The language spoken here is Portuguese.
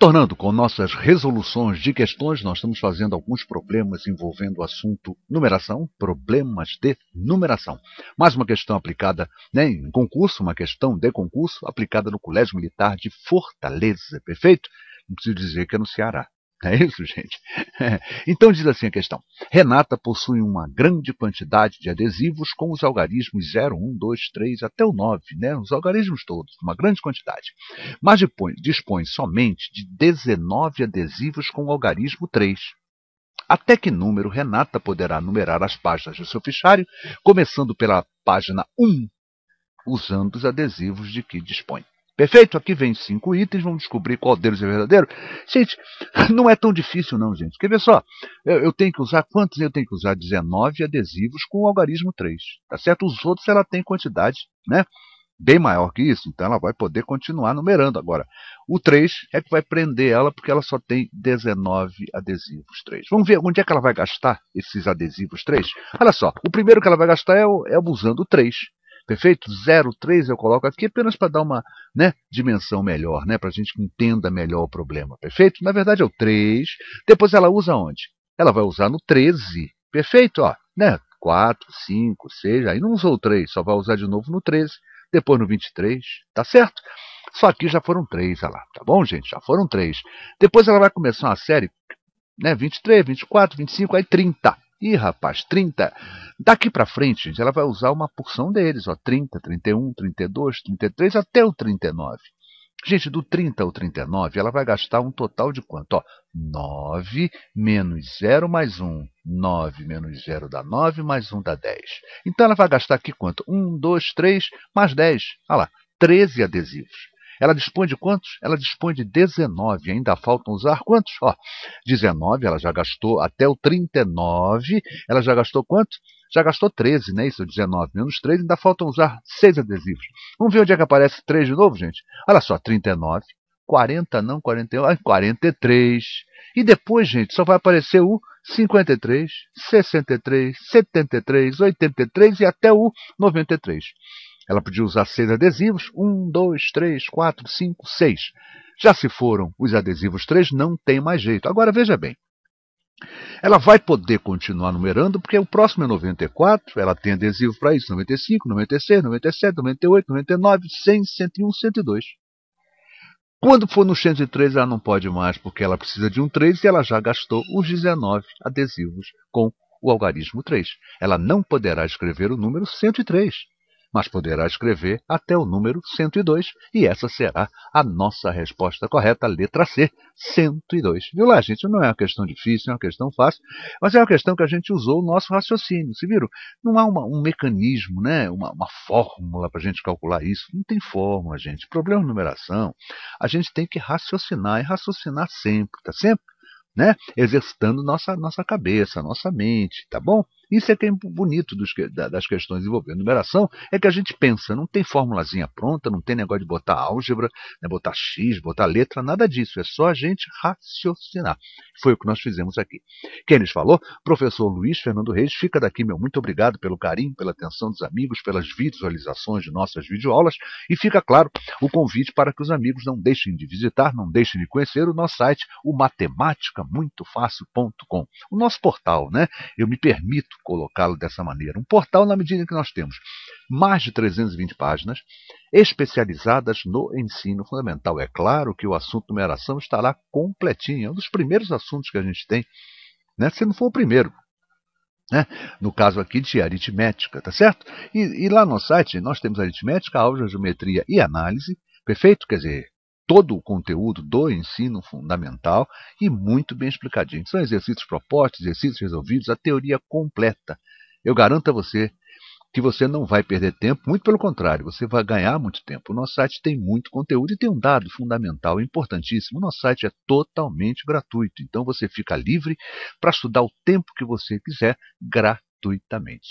Retornando com nossas resoluções de questões, nós estamos fazendo alguns problemas envolvendo o assunto numeração, problemas de numeração. Mais uma questão aplicada né, em concurso, uma questão de concurso aplicada no Colégio Militar de Fortaleza, perfeito? Não preciso dizer que é no Ceará. É isso, gente? então diz assim a questão. Renata possui uma grande quantidade de adesivos com os algarismos 0, 1, 2, 3, até o 9, né? os algarismos todos, uma grande quantidade. Mas dispõe, somente de 19 adesivos com o algarismo 3. Até que número Renata poderá numerar as páginas do seu fichário, começando pela página 1, usando os adesivos de que dispõe. Perfeito? Aqui vem cinco itens, vamos descobrir qual deles é verdadeiro. Gente, não é tão difícil não, gente. Quer ver só? Eu, eu tenho que usar, quantos eu tenho que usar? 19 adesivos com o algarismo 3, tá certo? Os outros ela tem quantidade, né? Bem maior que isso, então ela vai poder continuar numerando agora. O 3 é que vai prender ela, porque ela só tem 19 adesivos 3. Vamos ver onde é que ela vai gastar esses adesivos 3? Olha só, o primeiro que ela vai gastar é, é usando o 3. Perfeito? 03 eu coloco aqui apenas para dar uma né, dimensão melhor, né, para a gente entenda melhor o problema. Perfeito? Na verdade é o 3. Depois ela usa onde? Ela vai usar no 13. Perfeito? Ó, né? 4, 5, 6, aí não usou o 3, só vai usar de novo no 13, depois no 23, tá certo? Só que já foram 3, olha lá, tá bom, gente? Já foram 3. Depois ela vai começar uma série, né, 23, 24, 25, aí 30. Ih, rapaz, 30. Daqui para frente, gente, ela vai usar uma porção deles, ó, 30, 31, 32, 33 até o 39. Gente, do 30 ao 39, ela vai gastar um total de quanto? Ó, 9 menos 0 mais 1. 9 menos 0 dá 9, mais 1 dá 10. Então, ela vai gastar aqui quanto? 1, 2, 3, mais 10. Olha lá, 13 adesivos. Ela dispõe de quantos? Ela dispõe de 19. Ainda faltam usar quantos? Ó, 19, ela já gastou até o 39. Ela já gastou quanto? Já gastou 13, né? Isso, 19 menos 3. Ainda faltam usar 6 adesivos. Vamos ver onde é que aparece 3 de novo, gente? Olha só, 39. 40 não, 41, 43. E depois, gente, só vai aparecer o 53, 63, 73, 83 e até o 93. Ela podia usar seis adesivos, um, dois, três, quatro, cinco, seis. Já se foram os adesivos três, não tem mais jeito. Agora veja bem, ela vai poder continuar numerando, porque o próximo é 94, ela tem adesivo para isso, 95, 96, 97, 98, 99, 100, 101, 102. Quando for no 103, ela não pode mais, porque ela precisa de um 3 e ela já gastou os 19 adesivos com o algarismo 3. Ela não poderá escrever o número 103 mas poderá escrever até o número 102, e essa será a nossa resposta correta, letra C, 102. Viu lá, gente? Não é uma questão difícil, é uma questão fácil, mas é uma questão que a gente usou o nosso raciocínio. Se viram? Não há uma, um mecanismo, né? uma, uma fórmula para a gente calcular isso. Não tem fórmula, gente. Problema de numeração, a gente tem que raciocinar, e raciocinar sempre, tá sempre? Né? Exercitando nossa, nossa cabeça, nossa mente, tá bom? Isso é que é bonito dos, das questões envolvendo numeração, é que a gente pensa, não tem formulazinha pronta, não tem negócio de botar álgebra, né, botar x, botar letra, nada disso. É só a gente raciocinar. Foi o que nós fizemos aqui. Quem lhes falou? Professor Luiz Fernando Reis. Fica daqui, meu muito obrigado pelo carinho, pela atenção dos amigos, pelas visualizações de nossas videoaulas. E fica claro o convite para que os amigos não deixem de visitar, não deixem de conhecer o nosso site, o matemática-muito-fácil.com, O nosso portal, né? Eu me permito colocá-lo dessa maneira. Um portal na medida que nós temos mais de 320 páginas especializadas no ensino fundamental. É claro que o assunto numeração está lá completinho. É um dos primeiros assuntos que a gente tem, né? se não for o primeiro. Né? No caso aqui de aritmética, tá certo? E, e lá no site nós temos aritmética, álgebra, geometria e análise, perfeito? Quer dizer, todo o conteúdo do ensino fundamental e muito bem explicadinho. São exercícios propostos, exercícios resolvidos, a teoria completa. Eu garanto a você que você não vai perder tempo, muito pelo contrário, você vai ganhar muito tempo. O nosso site tem muito conteúdo e tem um dado fundamental, importantíssimo. O nosso site é totalmente gratuito, então você fica livre para estudar o tempo que você quiser gratuitamente.